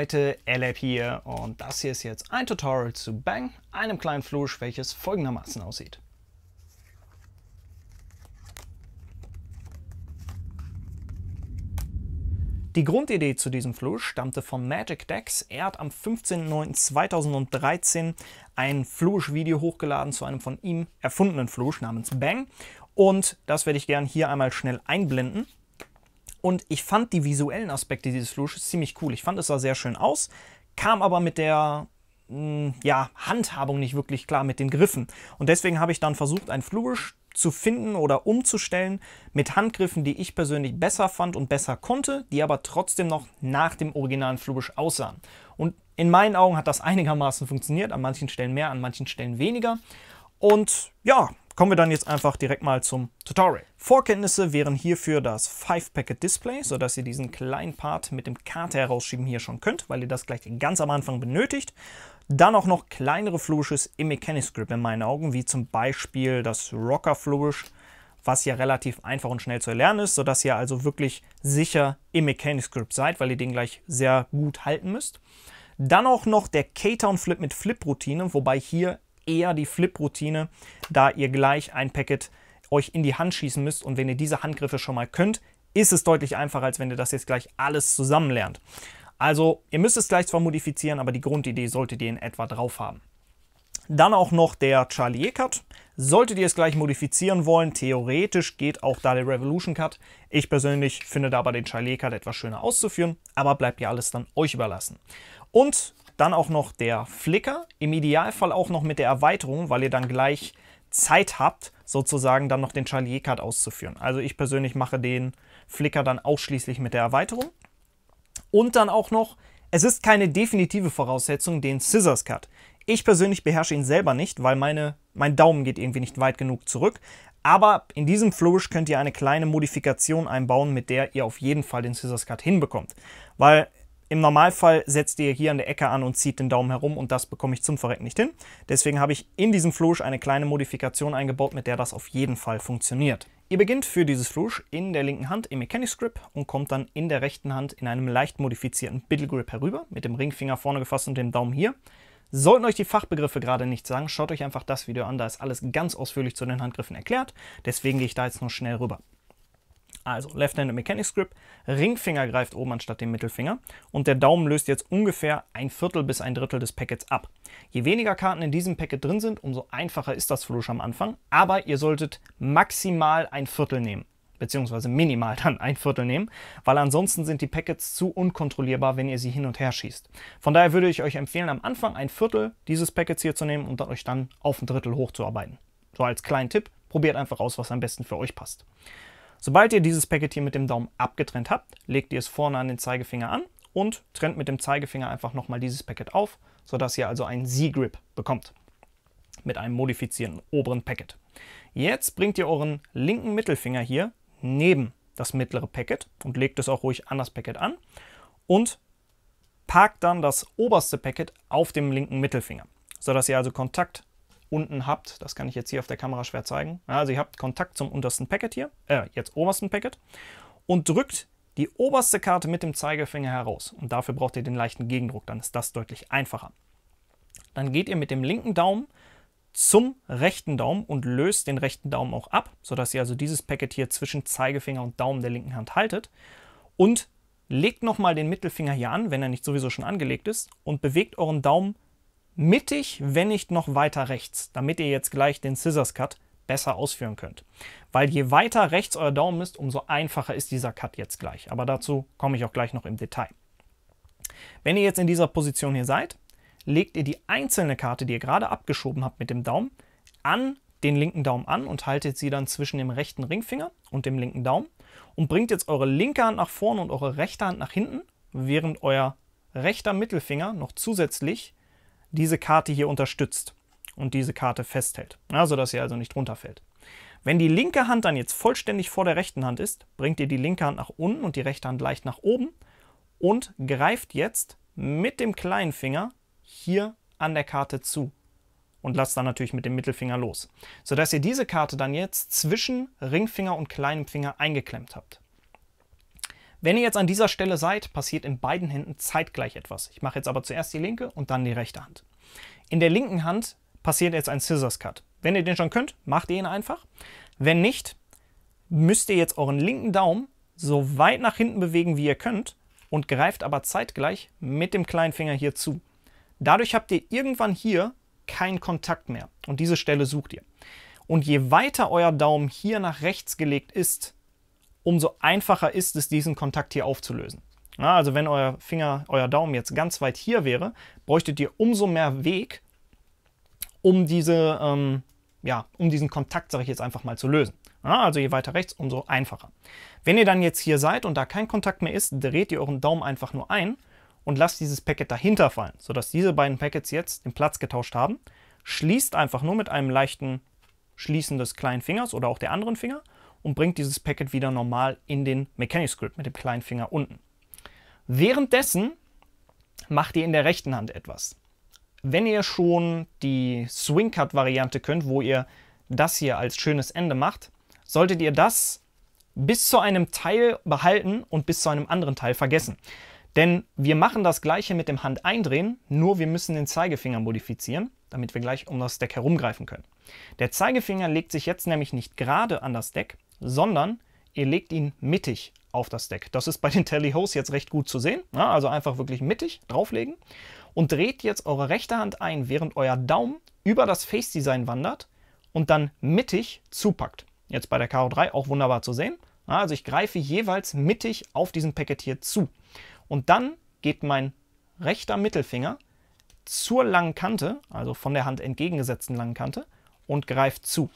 Leute, LAB hier und das hier ist jetzt ein Tutorial zu Bang, einem kleinen Flusch, welches folgendermaßen aussieht. Die Grundidee zu diesem Flusch stammte von Magic Dex. Er hat am 15.09.2013 ein flusch video hochgeladen zu einem von ihm erfundenen Flusch namens Bang. Und das werde ich gerne hier einmal schnell einblenden. Und ich fand die visuellen Aspekte dieses Flusches ziemlich cool. Ich fand, es sah sehr schön aus, kam aber mit der mh, hm, ja, Handhabung nicht wirklich klar mit den Griffen. Und deswegen habe ich dann versucht, ein Flusch zu finden oder umzustellen mit Handgriffen, die ich persönlich besser fand und besser konnte, die aber trotzdem noch nach dem originalen Flubisch aussahen. Und in meinen Augen hat das einigermaßen funktioniert, an manchen Stellen mehr, an manchen Stellen weniger. Und ja, Kommen wir dann jetzt einfach direkt mal zum Tutorial. Vorkenntnisse wären hierfür das 5-Packet-Display, sodass ihr diesen kleinen Part mit dem Karte herausschieben hier schon könnt, weil ihr das gleich ganz am Anfang benötigt. Dann auch noch kleinere Flourishes im Mechanics Grip in meinen Augen, wie zum Beispiel das Rocker Flourish, was ja relativ einfach und schnell zu erlernen ist, sodass ihr also wirklich sicher im Mechanics Grip seid, weil ihr den gleich sehr gut halten müsst. Dann auch noch der K-Town Flip mit Flip-Routine, wobei hier eher die Flip-Routine, da ihr gleich ein Packet euch in die Hand schießen müsst und wenn ihr diese Handgriffe schon mal könnt, ist es deutlich einfacher, als wenn ihr das jetzt gleich alles zusammen lernt. Also ihr müsst es gleich zwar modifizieren, aber die Grundidee solltet ihr in etwa drauf haben. Dann auch noch der Charlie Cut. Solltet ihr es gleich modifizieren wollen, theoretisch geht auch da der Revolution Cut. Ich persönlich finde da aber den Charlie Cut etwas schöner auszuführen, aber bleibt ja alles dann euch überlassen. Und dann auch noch der Flicker, im Idealfall auch noch mit der Erweiterung, weil ihr dann gleich Zeit habt, sozusagen dann noch den Charlier Card auszuführen. Also ich persönlich mache den Flicker dann ausschließlich mit der Erweiterung. Und dann auch noch, es ist keine definitive Voraussetzung, den Scissors Cut. Ich persönlich beherrsche ihn selber nicht, weil meine, mein Daumen geht irgendwie nicht weit genug zurück. Aber in diesem Flourish könnt ihr eine kleine Modifikation einbauen, mit der ihr auf jeden Fall den Scissors Cut hinbekommt. Weil im Normalfall setzt ihr hier an der Ecke an und zieht den Daumen herum und das bekomme ich zum Verrecken nicht hin. Deswegen habe ich in diesem Flusch eine kleine Modifikation eingebaut, mit der das auf jeden Fall funktioniert. Ihr beginnt für dieses Flusch in der linken Hand im Mechanics Grip und kommt dann in der rechten Hand in einem leicht modifizierten Biddle Grip herüber, mit dem Ringfinger vorne gefasst und dem Daumen hier. Sollten euch die Fachbegriffe gerade nicht sagen, schaut euch einfach das Video an, da ist alles ganz ausführlich zu den Handgriffen erklärt. Deswegen gehe ich da jetzt nur schnell rüber. Also Left-Handed Mechanics Grip, Ringfinger greift oben anstatt dem Mittelfinger und der Daumen löst jetzt ungefähr ein Viertel bis ein Drittel des Packets ab. Je weniger Karten in diesem Packet drin sind, umso einfacher ist das Flush am Anfang, aber ihr solltet maximal ein Viertel nehmen beziehungsweise minimal dann ein Viertel nehmen, weil ansonsten sind die Packets zu unkontrollierbar, wenn ihr sie hin und her schießt. Von daher würde ich euch empfehlen, am Anfang ein Viertel dieses Packets hier zu nehmen und euch dann auf ein Drittel hochzuarbeiten. So als kleinen Tipp, probiert einfach aus, was am besten für euch passt. Sobald ihr dieses Packet hier mit dem Daumen abgetrennt habt, legt ihr es vorne an den Zeigefinger an und trennt mit dem Zeigefinger einfach nochmal dieses Packet auf, sodass ihr also einen Z-Grip bekommt mit einem modifizierten oberen Packet. Jetzt bringt ihr euren linken Mittelfinger hier neben das mittlere Packet und legt es auch ruhig an das Packet an und parkt dann das oberste Packet auf dem linken Mittelfinger, sodass ihr also Kontakt unten habt, das kann ich jetzt hier auf der Kamera schwer zeigen, also ihr habt Kontakt zum untersten Packet hier, äh, jetzt obersten Packet, und drückt die oberste Karte mit dem Zeigefinger heraus. Und dafür braucht ihr den leichten Gegendruck, dann ist das deutlich einfacher. Dann geht ihr mit dem linken Daumen zum rechten Daumen und löst den rechten Daumen auch ab, sodass ihr also dieses Packet hier zwischen Zeigefinger und Daumen der linken Hand haltet. Und legt nochmal den Mittelfinger hier an, wenn er nicht sowieso schon angelegt ist, und bewegt euren Daumen mittig, wenn nicht noch weiter rechts, damit ihr jetzt gleich den Scissors Cut besser ausführen könnt. Weil je weiter rechts euer Daumen ist, umso einfacher ist dieser Cut jetzt gleich. Aber dazu komme ich auch gleich noch im Detail. Wenn ihr jetzt in dieser Position hier seid, legt ihr die einzelne Karte, die ihr gerade abgeschoben habt mit dem Daumen, an den linken Daumen an und haltet sie dann zwischen dem rechten Ringfinger und dem linken Daumen und bringt jetzt eure linke Hand nach vorne und eure rechte Hand nach hinten, während euer rechter Mittelfinger noch zusätzlich diese Karte hier unterstützt und diese Karte festhält, sodass ihr also nicht runterfällt. Wenn die linke Hand dann jetzt vollständig vor der rechten Hand ist, bringt ihr die linke Hand nach unten und die rechte Hand leicht nach oben und greift jetzt mit dem kleinen Finger hier an der Karte zu und lasst dann natürlich mit dem Mittelfinger los, sodass ihr diese Karte dann jetzt zwischen Ringfinger und kleinem Finger eingeklemmt habt. Wenn ihr jetzt an dieser Stelle seid, passiert in beiden Händen zeitgleich etwas. Ich mache jetzt aber zuerst die linke und dann die rechte Hand. In der linken Hand passiert jetzt ein Scissors Cut. Wenn ihr den schon könnt, macht ihr ihn einfach. Wenn nicht, müsst ihr jetzt euren linken Daumen so weit nach hinten bewegen, wie ihr könnt und greift aber zeitgleich mit dem kleinen Finger hier zu. Dadurch habt ihr irgendwann hier keinen Kontakt mehr und diese Stelle sucht ihr. Und je weiter euer Daumen hier nach rechts gelegt ist, umso einfacher ist es, diesen Kontakt hier aufzulösen. Ja, also wenn euer Finger, euer Daumen jetzt ganz weit hier wäre, bräuchtet ihr umso mehr Weg, um, diese, ähm, ja, um diesen Kontakt, sage ich jetzt einfach mal, zu lösen. Ja, also je weiter rechts, umso einfacher. Wenn ihr dann jetzt hier seid und da kein Kontakt mehr ist, dreht ihr euren Daumen einfach nur ein und lasst dieses Packet dahinter fallen, sodass diese beiden Packets jetzt den Platz getauscht haben. Schließt einfach nur mit einem leichten Schließen des kleinen Fingers oder auch der anderen Finger und bringt dieses Packet wieder normal in den Mechanic Script mit dem kleinen Finger unten. Währenddessen macht ihr in der rechten Hand etwas. Wenn ihr schon die Swing Cut Variante könnt, wo ihr das hier als schönes Ende macht, solltet ihr das bis zu einem Teil behalten und bis zu einem anderen Teil vergessen. Denn wir machen das gleiche mit dem Hand eindrehen, nur wir müssen den Zeigefinger modifizieren, damit wir gleich um das Deck herumgreifen können. Der Zeigefinger legt sich jetzt nämlich nicht gerade an das Deck, sondern ihr legt ihn mittig auf das Deck. Das ist bei den Tally Hos jetzt recht gut zu sehen. Ja, also einfach wirklich mittig drauflegen und dreht jetzt eure rechte Hand ein, während euer Daumen über das Face Design wandert und dann mittig zupackt. Jetzt bei der Karo 3 auch wunderbar zu sehen. Ja, also ich greife jeweils mittig auf diesen Packet hier zu. Und dann geht mein rechter Mittelfinger zur langen Kante, also von der Hand entgegengesetzten langen Kante, und greift zu.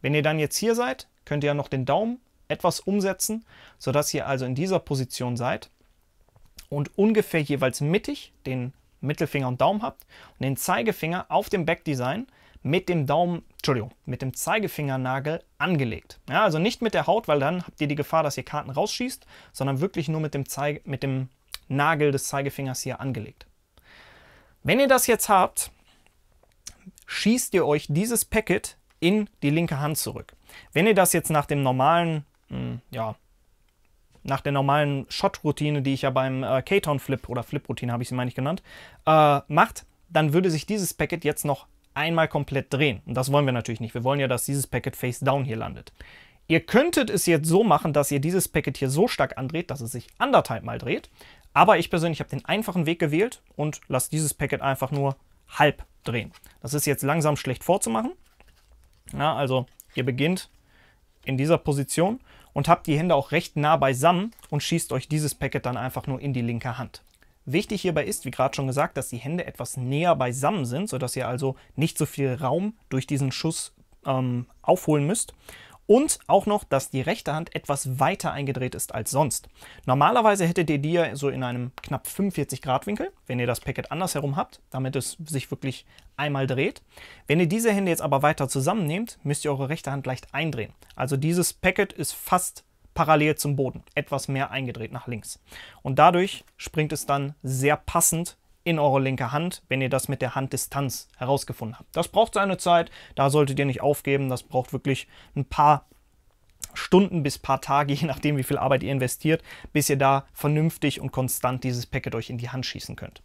Wenn ihr dann jetzt hier seid, könnt ihr ja noch den Daumen etwas umsetzen, sodass ihr also in dieser Position seid und ungefähr jeweils mittig den Mittelfinger und Daumen habt und den Zeigefinger auf dem Backdesign mit dem Daumen, Entschuldigung, mit dem Zeigefingernagel angelegt. Ja, also nicht mit der Haut, weil dann habt ihr die Gefahr, dass ihr Karten rausschießt, sondern wirklich nur mit dem, Zeig mit dem Nagel des Zeigefingers hier angelegt. Wenn ihr das jetzt habt, schießt ihr euch dieses Packet in die linke Hand zurück. Wenn ihr das jetzt nach dem normalen, mh, hm, ja, nach der normalen Shot-Routine, die ich ja beim äh, K-Town-Flip oder Flip-Routine habe ich sie, meine ich, genannt, äh, macht, dann würde sich dieses Packet jetzt noch einmal komplett drehen. Und das wollen wir natürlich nicht. Wir wollen ja, dass dieses Packet face down hier landet. Ihr könntet es jetzt so machen, dass ihr dieses Packet hier so stark andreht, dass es sich anderthalb Mal dreht. Aber ich persönlich habe den einfachen Weg gewählt und lasse dieses Packet einfach nur halb drehen. Das ist jetzt langsam schlecht vorzumachen. Ja, also Ihr beginnt in dieser Position und habt die Hände auch recht nah beisammen und schießt euch dieses Packet dann einfach nur in die linke Hand. Wichtig hierbei ist, wie gerade schon gesagt, dass die Hände etwas näher beisammen sind, sodass ihr also nicht so viel Raum durch diesen Schuss ähm, aufholen müsst. Und auch noch, dass die rechte Hand etwas weiter eingedreht ist als sonst. Normalerweise hättet ihr die ja so in einem knapp 45 Grad Winkel, wenn ihr das Packet andersherum habt, damit es sich wirklich einmal dreht. Wenn ihr diese Hände jetzt aber weiter zusammennehmt, müsst ihr eure rechte Hand leicht eindrehen. Also dieses Packet ist fast parallel zum Boden, etwas mehr eingedreht nach links. Und dadurch springt es dann sehr passend in eure linke Hand, wenn ihr das mit der Handdistanz herausgefunden habt. Das braucht seine Zeit, da solltet ihr nicht aufgeben, das braucht wirklich ein paar Stunden bis paar Tage, je nachdem wie viel Arbeit ihr investiert, bis ihr da vernünftig und konstant dieses Packet euch in die Hand schießen könnt.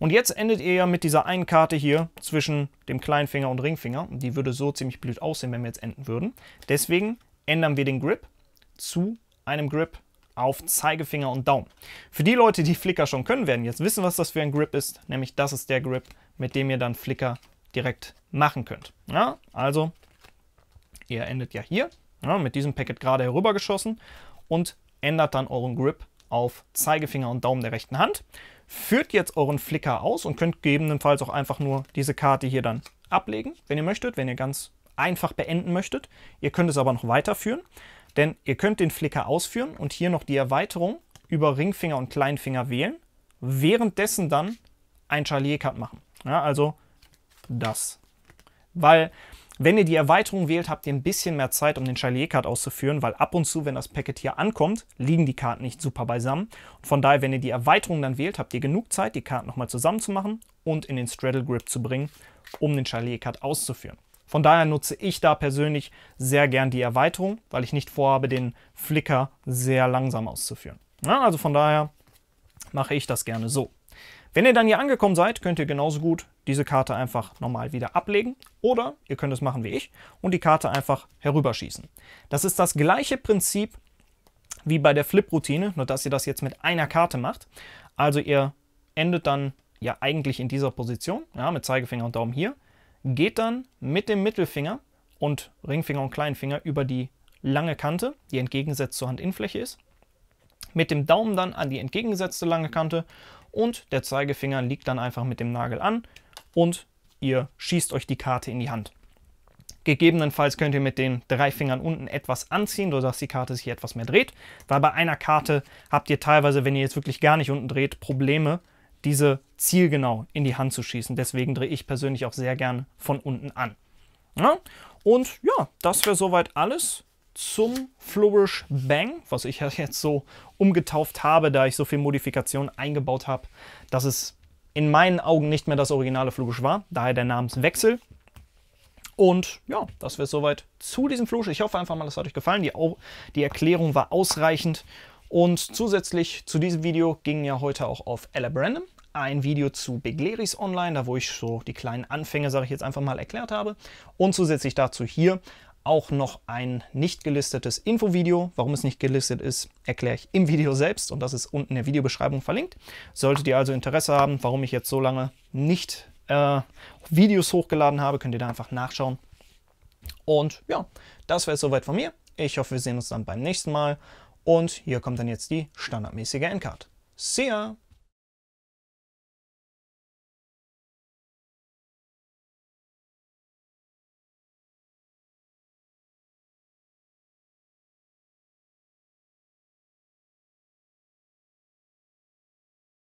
Und jetzt endet ihr ja mit dieser einen Karte hier zwischen dem kleinen Finger und Ringfinger. Die würde so ziemlich blöd aussehen, wenn wir jetzt enden würden. Deswegen ändern wir den Grip zu einem Grip auf Zeigefinger und Daumen. Für die Leute, die Flickr schon können, werden jetzt wissen, was das für ein Grip ist. Nämlich das ist der Grip, mit dem ihr dann Flickr direkt machen könnt. Ja, also, ihr endet ja hier ja, mit diesem Packet gerade herübergeschossen und ändert dann euren Grip auf Zeigefinger und Daumen der rechten Hand. Führt jetzt euren Flickr aus und könnt gegebenenfalls auch einfach nur diese Karte hier dann ablegen, wenn ihr möchtet, wenn ihr ganz einfach beenden möchtet. Ihr könnt es aber noch weiterführen. Denn ihr könnt den Flicker ausführen und hier noch die Erweiterung über Ringfinger und Kleinfinger wählen, währenddessen dann ein Charlier-Cut machen. Ja, also das. Weil wenn ihr die Erweiterung wählt, habt ihr ein bisschen mehr Zeit, um den charlier Cut auszuführen, weil ab und zu, wenn das Packet hier ankommt, liegen die Karten nicht super beisammen. Und von daher, wenn ihr die Erweiterung dann wählt, habt ihr genug Zeit, die Karten nochmal zusammenzumachen und in den Straddle Grip zu bringen, um den charlier Cut auszuführen. Von daher nutze ich da persönlich sehr gern die Erweiterung, weil ich nicht vorhabe, den Flicker sehr langsam auszuführen. Ja, also von daher mache ich das gerne so. Wenn ihr dann hier angekommen seid, könnt ihr genauso gut diese Karte einfach nochmal wieder ablegen oder ihr könnt es machen wie ich und die Karte einfach herüberschießen. Das ist das gleiche Prinzip wie bei der Flip-Routine, nur dass ihr das jetzt mit einer Karte macht. Also ihr endet dann ja eigentlich in dieser Position, ja, mit Zeigefinger und Daumen hier geht dann mit dem Mittelfinger und Ringfinger und Kleinfinger über die lange Kante, die entgegengesetzt zur Handinnenfläche ist, mit dem Daumen dann an die entgegengesetzte lange Kante und der Zeigefinger liegt dann einfach mit dem Nagel an und ihr schießt euch die Karte in die Hand. Gegebenenfalls könnt ihr mit den drei Fingern unten etwas anziehen, sodass die Karte sich etwas mehr dreht, weil bei einer Karte habt ihr teilweise, wenn ihr jetzt wirklich gar nicht unten dreht, Probleme, diese zielgenau in die Hand zu schießen. Deswegen drehe ich persönlich auch sehr gern von unten an. Ja? Und ja, das wäre soweit alles zum Flourish Bang, was ich jetzt so umgetauft habe, da ich so viel Modifikationen eingebaut habe, dass es in meinen Augen nicht mehr das originale Flourish war, daher der Namenswechsel. Und ja, das wäre soweit zu diesem Flourish. Ich hoffe einfach mal, das hat euch gefallen. Die, die Erklärung war ausreichend und zusätzlich zu diesem Video ging ja heute auch auf Ella Brandon ein Video zu Begleris online, da wo ich so die kleinen Anfänge, sage ich jetzt einfach mal, erklärt habe. Und zusätzlich dazu hier auch noch ein nicht gelistetes Infovideo. Warum es nicht gelistet ist, erkläre ich im Video selbst und das ist unten in der Videobeschreibung verlinkt. Solltet ihr also Interesse haben, warum ich jetzt so lange nicht äh, Videos hochgeladen habe, könnt ihr da einfach nachschauen. Und ja, das wäre es soweit von mir. Ich hoffe, wir sehen uns dann beim nächsten Mal. Und hier kommt dann jetzt die standardmäßige Endcard. See ya!